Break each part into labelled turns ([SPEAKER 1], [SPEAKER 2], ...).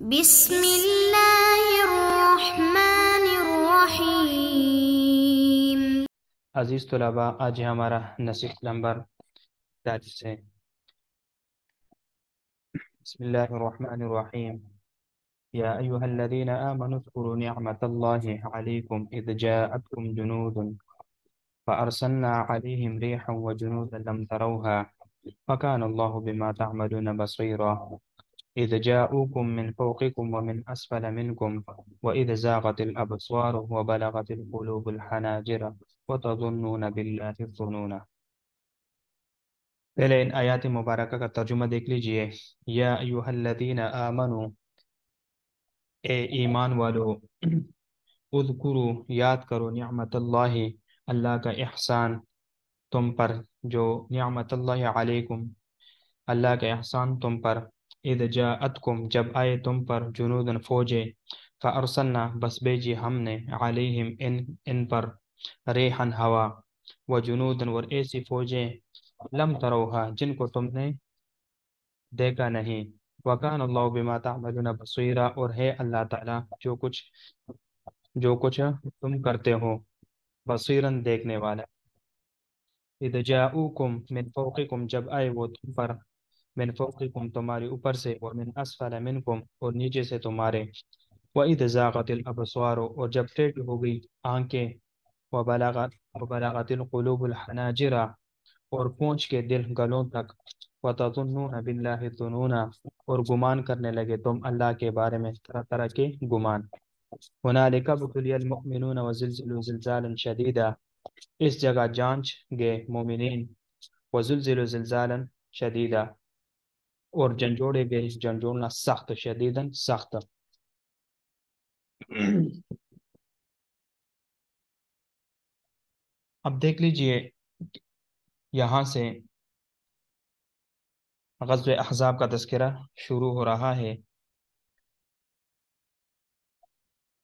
[SPEAKER 1] بسم الله الرحمن الرحيم عزيز طلباء آج ہمارا نصیحت نمبر سادس ہے بسم الله الرحمن الرحيم يا أيها الذين آمنوا اذكروا نعمة الله عليكم إذ جاءتكم جنود فأرسلنا عليهم ريحا وجنودا لم تروها وكان الله بما تعملون بصيرا إذا جاءوكم من فوقكم ومن أسفل منكم وإذا زاغت الأبصار وبلغت القلوب الحناجر وتظنون بالله الظنون پہلے ان آیات مبارکہ کا ترجمہ دیکھ لیجئے یا ایوہ الذین آمنوا اے ایمان والو اذکرو یاد کرو نعمت اللہ اللہ کا احسان تم پر جو نعمت اللہ علیکم اللہ کا احسان تم پر اذ جاءتکم جب آئے تم پر جنودن فوجے فارسلنا بس بیجی ہم نے علیہم ان, ان پر ریحن ہوا و جنودن ور ایسی فوجے لم تروہا جن کو تم نے دیکھا نہیں وکان اللہ بما تعملون بصیرہ اور ہے اللہ تعالی جو کچھ جو کچھ تم کرتے ہو بصیرن دیکھنے والا اذ جاؤکم من فوقکم جب آئے وہ تم پر من فوقکم تمہارے اوپر سے اور من اسفل منکم اور نیچے سے تمہارے وعید ذاغت الابصار اور جب ٹیٹ ہو گئی آنکھیں وبلاغت وبلاغت القلوب الحناجرہ اور پہنچ کے دل گلوں تک وَتَظُنُّونَ بِاللَّهِ ظُنُونَا اور گمان کرنے لگے تم اللہ کے بارے میں طرح طرح کے گمان هُنَالِكَ بُتُلِيَ الْمُؤْمِنُونَ وَزِلْزِلُوا زِلْزَالًا شَدِيدًا اس جگہ جانچ گئے مومنین وَزِلْزِلُوا زِلْزَالًا شَدِيدًا اور جنجوڑے بے جنجوڑنا سخت شدیدن سخت اب دیکھ لیجئے یہاں سے غزو احزاب کا تذکرہ شروع ہو رہا ہے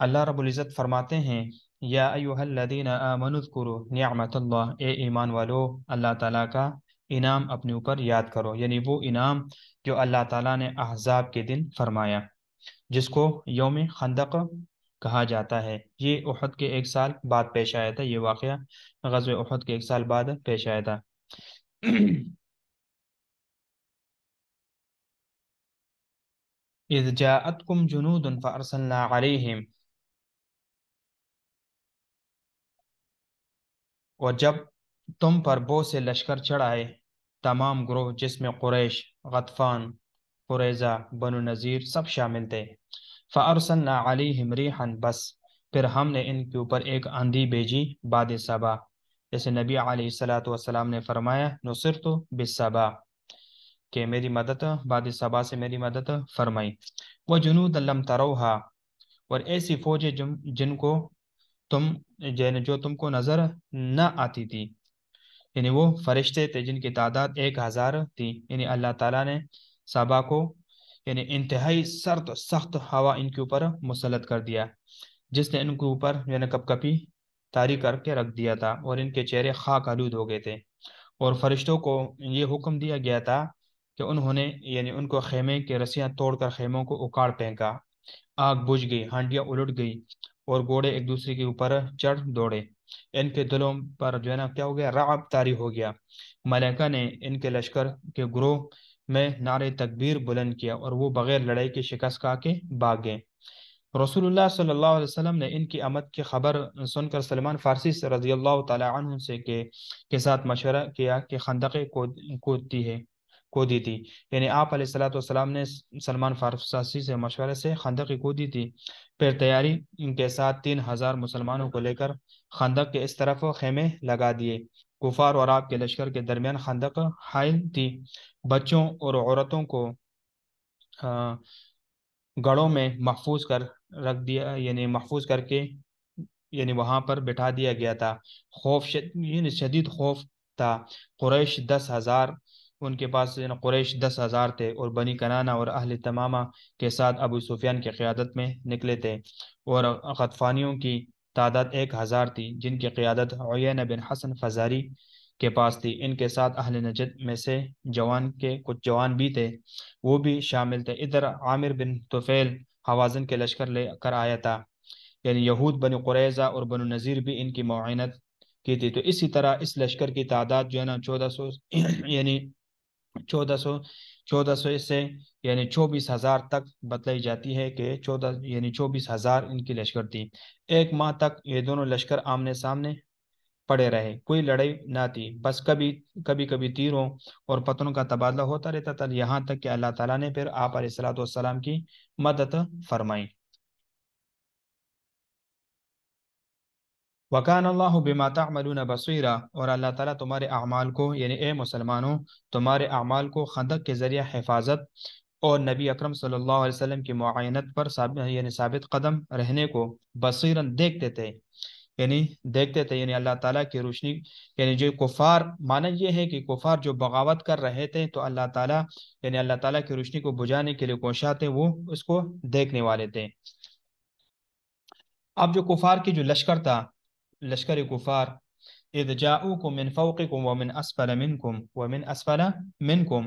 [SPEAKER 1] اللہ رب العزت فرماتے ہیں یا ایوہ الذین آمنوا نعمت اللہ اے ایمان والو اللہ تعالیٰ کا انعام اپنے اوپر یاد کرو یعنی وہ انعام جو اللہ تعالیٰ نے احزاب کے دن فرمایا جس کو یوم خندق کہا جاتا ہے یہ احد کے ایک سال بعد پیش آیا تھا یہ واقعہ غزو احد کے ایک سال بعد پیش آیا تھا اور جب تم پر بو سے لشکر چڑھائے تمام گروہ جس میں قریش غطفان قریضہ بنو نذیر سب شامل تھے بس پھر ہم نے ان کے اوپر ایک آندھی بھیجی باد صبا جیسے نبی علیہ السلاۃ وسلام نے فرمایا نو صرف بصاب کہ میری مدد باد صبا سے میری مدد فرمائی وہ جنود لم تروہا اور ایسی فوج جن کو تم جو تم کو نظر نہ آتی تھی یعنی وہ فرشتے تھے جن کی تعداد ایک ہزار تھی یعنی اللہ تعالیٰ نے صابہ کو یعنی انتہائی سرد سخت ہوا ان کے اوپر مسلط کر دیا جس نے ان کے اوپر یعنی کپ کپی تاری کر کے رکھ دیا تھا اور ان کے چہرے خاک آلود ہو گئے تھے اور فرشتوں کو یہ حکم دیا گیا تھا کہ انہوں نے یعنی ان کو خیمے کے رسیاں توڑ کر خیموں کو اکاڑ پھینکا آگ بجھ گئی ہانڈیاں الٹ گئی اور گھوڑے ایک دوسرے کے اوپر چڑھ دوڑے ان کے دلوں پر جو ہے نا کیا ہو گیا رعب تاری ہو گیا ملکہ نے ان کے کے لشکر گروہ میں نعرے تکبیر بلند کیا اور وہ بغیر لڑائی کے شکست رسول اللہ صلی اللہ علیہ وسلم نے ان کی کی خبر سن کر سلمان فارسی سے رضی اللہ تعالی عنہ سے کے ساتھ مشورہ کیا کہ خندقے کو دی تھی یعنی آپ علیہ السلاۃ والسلام نے سلمان فارسی سے مشورے سے خندقی کو دی تھی پھر تیاری کے ساتھ تین ہزار مسلمانوں کو لے کر خندق کے اس طرف خیمے لگا دیے کفار اور آپ کے لشکر کے درمیان خندق حائل تھی بچوں اور عورتوں کو گڑوں میں محفوظ کر رکھ دیا یعنی محفوظ کر کے یعنی وہاں پر بٹھا دیا گیا تھا خوف یعنی شدید خوف تھا قریش دس ہزار ان کے پاس یعنی قریش دس ہزار تھے اور بنی کنانہ اور اہل تمامہ کے ساتھ ابو سفیان کی قیادت میں نکلے تھے اور غطفانیوں کی تعداد ایک ہزار تھی جن کی قیادت بن حسن فزاری کے پاس تھی ان کے ساتھ اہل نجد میں سے جوان کے کچھ جوان بھی تھے وہ بھی شامل تھے ادھر عامر بن توفیل حوازن کے لشکر لے کر آیا تھا یعنی یہود بن قریضہ اور بن نذیر بھی ان کی معینت کی تھی تو اسی طرح اس لشکر کی تعداد جو ہے نا چودہ سو یعنی چودہ سو چودہ سو سے یعنی چوبیس ہزار تک بتلائی جاتی ہے کہ چودہ یعنی چوبیس ہزار ان کی لشکر تھی ایک ماہ تک یہ دونوں لشکر آمنے سامنے پڑے رہے کوئی لڑائی نہ تھی بس کبھی کبھی کبھی تیروں اور پتنوں کا تبادلہ ہوتا رہتا تھا یہاں تک کہ اللہ تعالیٰ نے پھر آپ علیہ السلاۃ والسلام کی مدد فرمائی وکان اللہ بات ملون بصیرہ اور اللہ تعالیٰ تمہارے اعمال کو یعنی اے مسلمانوں تمہارے اعمال کو خندق کے ذریعہ حفاظت اور نبی اکرم صلی اللہ علیہ وسلم کی معائنت پر یعنی ثابت قدم رہنے کو بصیرن دیکھتے تھے یعنی دیکھتے تھے یعنی اللہ تعالیٰ کی روشنی یعنی جو کفار مانا یہ ہے کہ کفار جو بغاوت کر رہے تھے تو اللہ تعالیٰ یعنی اللہ تعالیٰ کی روشنی کو بجھانے کے لیے کوشا تھے وہ اس کو دیکھنے والے تھے اب جو کفار کی جو لشکر تھا لشکر کفار اذ جاؤوکم من فوقکم ومن اسفل منکم ومن اسفل منکم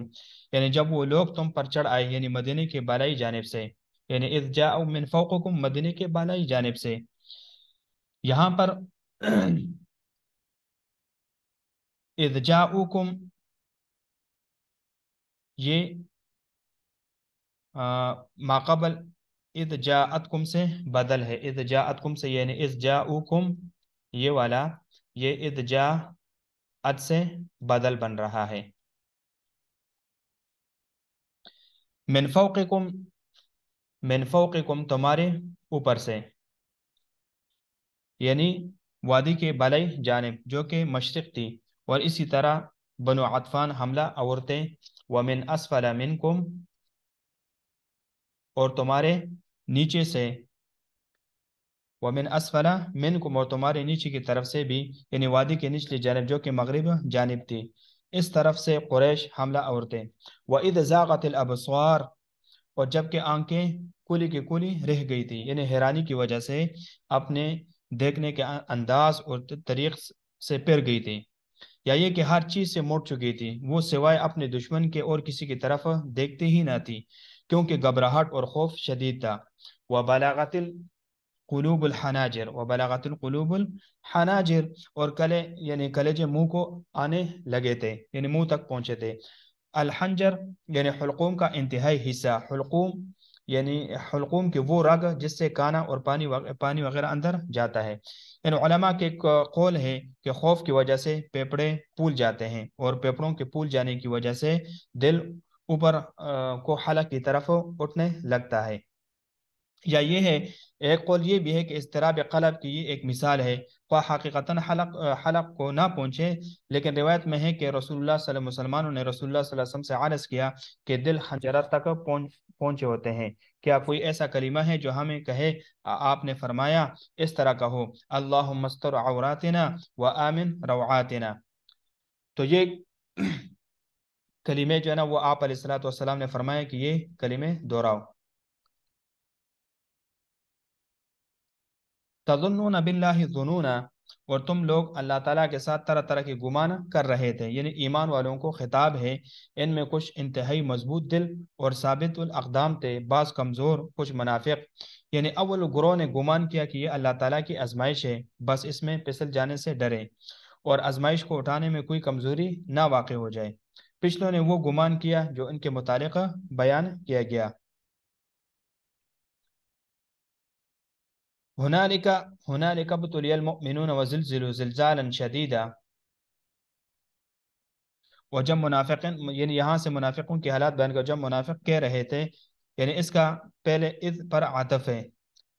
[SPEAKER 1] یعنی جب وہ لوگ تم پر چڑھ آئے یعنی مدینے کے بالائی جانب سے یعنی اذ جاؤو من فوقکم مدینے کے بالائی جانب سے یہاں پر اذ جاؤوکم یہ ما قبل اذ جاعتکم سے بدل ہے اذ جاعتکم سے یعنی اذ جاؤوکم یہ والا یہ ادجا اد سے بدل بن رہا ہے منفوقکم منفوقکم تمہارے اوپر سے یعنی وادی کے بلئی جانب جو کہ مشرق تھی اور اسی طرح بنو عطفان حملہ عورتیں ومن اسفل منکم اور تمہارے نیچے سے وہ مین من مین کو مرتمارے نیچے کی طرف سے بھی یعنی وادی کے جانب جو کہ مغرب جانب تھی اس طرف سے قریش حملہ عورتیں اور جب کہ جبکہ آنکھیں کولی کی کولی رہ گئی تھی یعنی حیرانی کی وجہ سے اپنے دیکھنے کے انداز اور طریق سے پیر گئی تھی یا یہ کہ ہر چیز سے موڑ چکی تھی وہ سوائے اپنے دشمن کے اور کسی کی طرف دیکھتی ہی نہ تھی کیونکہ گھبراہٹ اور خوف شدید تھا وہ بالاغت قلوب الحناجر و بلاغت القلوب الحناجر اور کلے یعنی کلے جے منہ کو آنے لگے تھے یعنی منہ تک پہنچے تھے الحنجر یعنی حلقوم کا انتہائی حصہ حلقوم یعنی حلقوم کے وہ رگ جس سے کانا اور پانی وغیرہ پانی وغیرہ اندر جاتا ہے یعنی علماء کے قول ہے کہ خوف کی وجہ سے پیپڑے پول جاتے ہیں اور پیپڑوں کے پول جانے کی وجہ سے دل اوپر کو حلق کی طرف اٹھنے لگتا ہے یا یہ ہے ایک قول یہ بھی ہے کہ اضطراب قلب کی یہ ایک مثال ہے خواہ حقیقتاً حلق حلق کو نہ پہنچے لیکن روایت میں ہے کہ رسول اللہ صلی علیہ وسلم نے رسول اللہ صلی اللہ علیہ وسلم سے عرض کیا کہ دل ہنجرت تک پہنچے ہوتے ہیں کیا کوئی ایسا کلمہ ہے جو ہمیں کہے آپ نے فرمایا اس طرح کہو اللہم استر عوراتنا و آمن روعاتنا تو یہ کلمے جو ہے نا وہ آپ علیہ السلام نے فرمایا کہ یہ کلمے دہراؤ تظنون باللہ ظنونا اور تم لوگ اللہ تعالیٰ کے ساتھ طرح طرح کے گمان کر رہے تھے یعنی ایمان والوں کو خطاب ہے ان میں کچھ انتہائی مضبوط دل اور ثابت الاقدام تھے بعض کمزور کچھ منافق یعنی اول گروہ نے گمان کیا کہ یہ اللہ تعالیٰ کی ازمائش ہے بس اس میں پھسل جانے سے ڈرے اور ازمائش کو اٹھانے میں کوئی کمزوری نہ واقع ہو جائے پچھلوں نے وہ گمان کیا جو ان کے متعلقہ بیان کیا گیا هنالك هنالك ابتلي المؤمنون وزلزلوا زلزالا شديدا وجم منافق یعنی یہاں سے منافقوں کی حالات بیان کر جب منافق کہہ رہے تھے یعنی اس کا پہلے اذ پر عطف ہے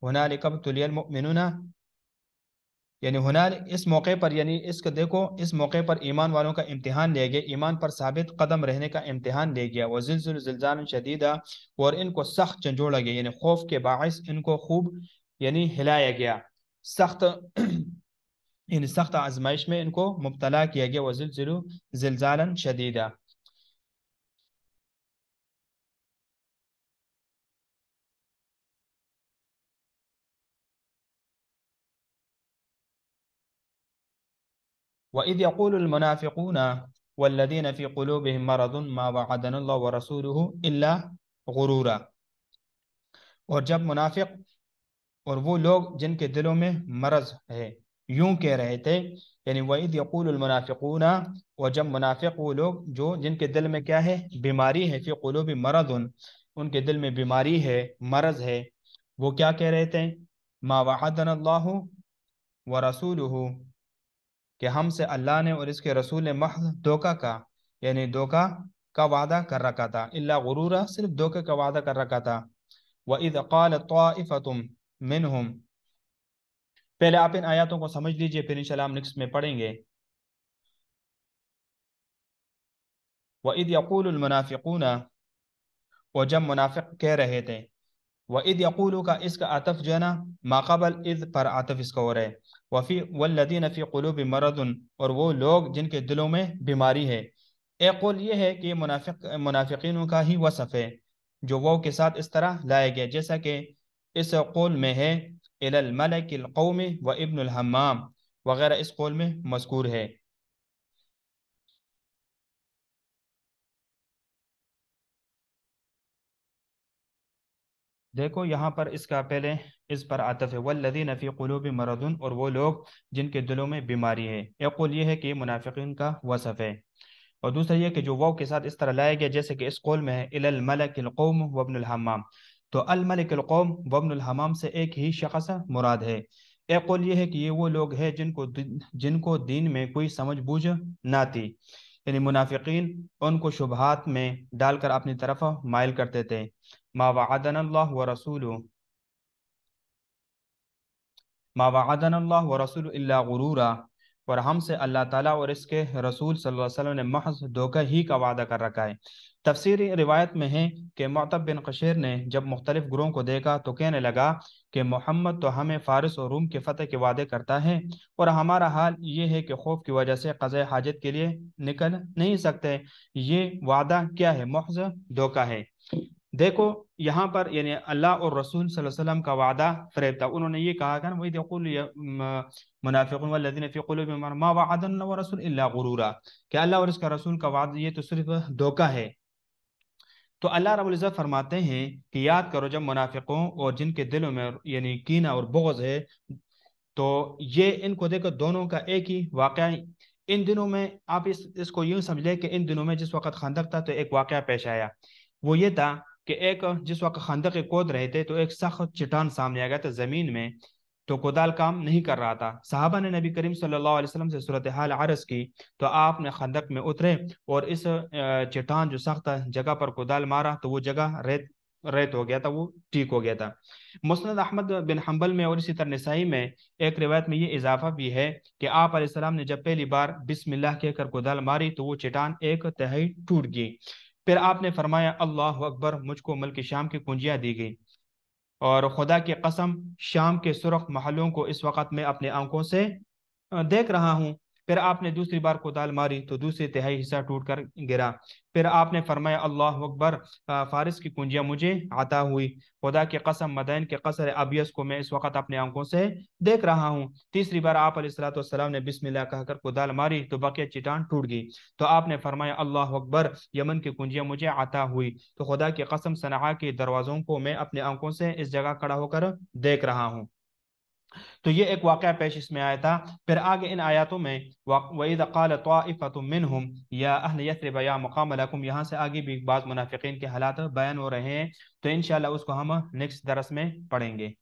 [SPEAKER 1] هنالك ابتلي المؤمنون یعنی ہنال اس موقع پر یعنی اس کو دیکھو اس موقع پر ایمان والوں کا امتحان لے گئے ایمان پر ثابت قدم رہنے کا امتحان لے گیا وہ زلزل زلزال شدیدہ اور ان کو سخت جھنجھوڑا گیا یعنی خوف کے باعث ان کو خوب ہلایا گیا سخت ان سخت آزمائش میں ان کو مبتلا کیا گیا وزلزلو زلزالا شدیدا وإذ يقول المنافقون والذين في قلوبهم مرض ما وعدنا الله ورسوله إلا غرورا اور جب منافق اور وہ لوگ جن کے دلوں میں مرض ہے یوں کہہ رہے تھے یعنی وعید یقول المنافقون اور جب منافق وہ لوگ جو جن کے دل میں کیا ہے بیماری ہے فی قلوب مرض ان کے دل میں بیماری ہے مرض ہے وہ کیا کہہ رہے تھے ما واحد اللہ و رسول کہ ہم سے اللہ نے اور اس کے رسول محض دھوکہ کا یعنی دھوکہ کا وعدہ کر رکھا تھا اللہ غرورہ صرف دھوکہ کا وعدہ کر رکھا تھا وہ عید قال منہم پہلے آپ ان آیاتوں کو سمجھ لیجئے پھر انشاءاللہ ہم نیکسٹ میں پڑھیں گے وَإِذْ يَقُولُ الْمُنَافِقُونَ وہ جب منافق کہہ رہے تھے وَإِذْ يَقُولُ کا اس کا عطف جانا ما قبل اذ پر عطف اس کا ہو رہے وَالَّذِينَ فِي قُلُوبِ مَرَضٌ اور وہ لوگ جن کے دلوں میں بیماری ہے اے قول یہ ہے کہ منافق منافقینوں کا ہی وصف ہے جو وہ کے ساتھ اس طرح لائے گئے جیسا کہ اس قول میں ہے الملک القوم و ابن الحمام وغیرہ اس قول میں مذکور ہے دیکھو یہاں پر اس کا پہلے اس پر عطف ہے والذین فی قلوب مردن اور وہ لوگ جن کے دلوں میں بیماری ہے ایک قول یہ ہے کہ منافقین کا وصف ہے اور دوسرا یہ کہ جو واؤ کے ساتھ اس طرح لایا گیا جیسے کہ اس قول میں ہے الملک القوم و ابن الحمام تو الملک القوم وبن الحمام سے ایک ہی شخص مراد ہے ایک یہ ہے کہ یہ وہ لوگ ہیں جن کو جن کو دین میں کوئی سمجھ بوجھ نہ تھی یعنی منافقین ان کو شبہات میں ڈال کر اپنی طرف مائل کرتے تھے ما وعدن اللہ و رسول وعدن اللہ و رسول اللہ غرورا اور ہم سے اللہ تعالیٰ اور اس کے رسول صلی اللہ علیہ وسلم نے محض دھوکہ ہی کا وعدہ کر رکھا ہے تفسیری روایت میں ہے کہ معتب بن قشیر نے جب مختلف گروہوں کو دیکھا تو کہنے لگا کہ محمد تو ہمیں فارس اور روم کے فتح کے وعدے کرتا ہے اور ہمارا حال یہ ہے کہ خوف کی وجہ سے قضاء حاجت کے لیے نکل نہیں سکتے یہ وعدہ کیا ہے محض دھوکہ ہے دیکھو یہاں پر یعنی اللہ اور رسول صلی اللہ علیہ وسلم کا وعدہ فریب تھا انہوں نے یہ کہا کہ وہی دیکھو منافیق رسول اللہ کہ اللہ اور اس کا رسول کا وعدہ یہ تو صرف دھوکہ ہے تو اللہ رب العزت فرماتے ہیں کہ یاد کرو جب منافقوں اور جن کے دلوں میں یعنی کینہ اور بغض ہے تو یہ ان کو دیکھو دونوں کا ایک ہی واقعہ ان دنوں میں آپ اس اس کو یوں سمجھ لیں کہ ان دنوں میں جس وقت خندق تھا تو ایک واقعہ پیش آیا وہ یہ تھا کہ ایک جس وقت خندق کود رہے تھے تو ایک سخت چٹان سامنے آ گیا تھا زمین میں تو کودال کام نہیں کر رہا تھا صحابہ نے نبی کریم صلی اللہ علیہ وسلم سے صورتحال عرض کی تو آپ نے خندق میں اترے اور اس چٹان جو سخت جگہ پر کودال مارا تو وہ جگہ ریت ریت ہو گیا تھا وہ ٹیک ہو گیا تھا مسند احمد بن حنبل میں اور اسی طرح نسائی میں ایک روایت میں یہ اضافہ بھی ہے کہ آپ علیہ السلام نے جب پہلی بار بسم اللہ کہہ کر کودال ماری تو وہ چٹان ایک تہائی ٹوٹ گئی پھر آپ نے فرمایا اللہ اکبر مجھ کو ملک شام کی کنجیاں دی گئی اور خدا کی قسم شام کے سرخ محلوں کو اس وقت میں اپنے آنکھوں سے دیکھ رہا ہوں پھر آپ نے دوسری بار کودال ماری تو دوسری تہائی حصہ ٹوٹ کر گرا پھر آپ نے فرمایا اللہ اکبر فارس کی کنجیاں مجھے عطا ہوئی خدا کی قسم مدین کے قصر ابیس کو میں اس وقت اپنے آنکھوں سے دیکھ رہا ہوں تیسری بار آپ علیہ السلام والسلام نے بسم اللہ کہہ کر کودال ماری تو بقیہ چٹان ٹوٹ گئی تو آپ نے فرمایا اللہ اکبر یمن کی کنجیاں مجھے عطا ہوئی تو خدا کی قسم صنعا کے دروازوں کو میں اپنے آنکھوں سے اس جگہ کھڑا ہو کر دیکھ رہا ہوں تو یہ ایک واقعہ پیش اس میں آیا تھا پھر آگے ان آیاتوں میں وَإِذَا قَالَ طَائِفَةٌ مِّنْهُمْ يَا أَحْلِ يَثْرِبَ يَا مُقَامَ لَكُمْ یہاں سے آگے بھی بعض منافقین کے حالات بیان ہو رہے ہیں تو انشاءاللہ اس کو ہم نیکس درس میں پڑھیں گے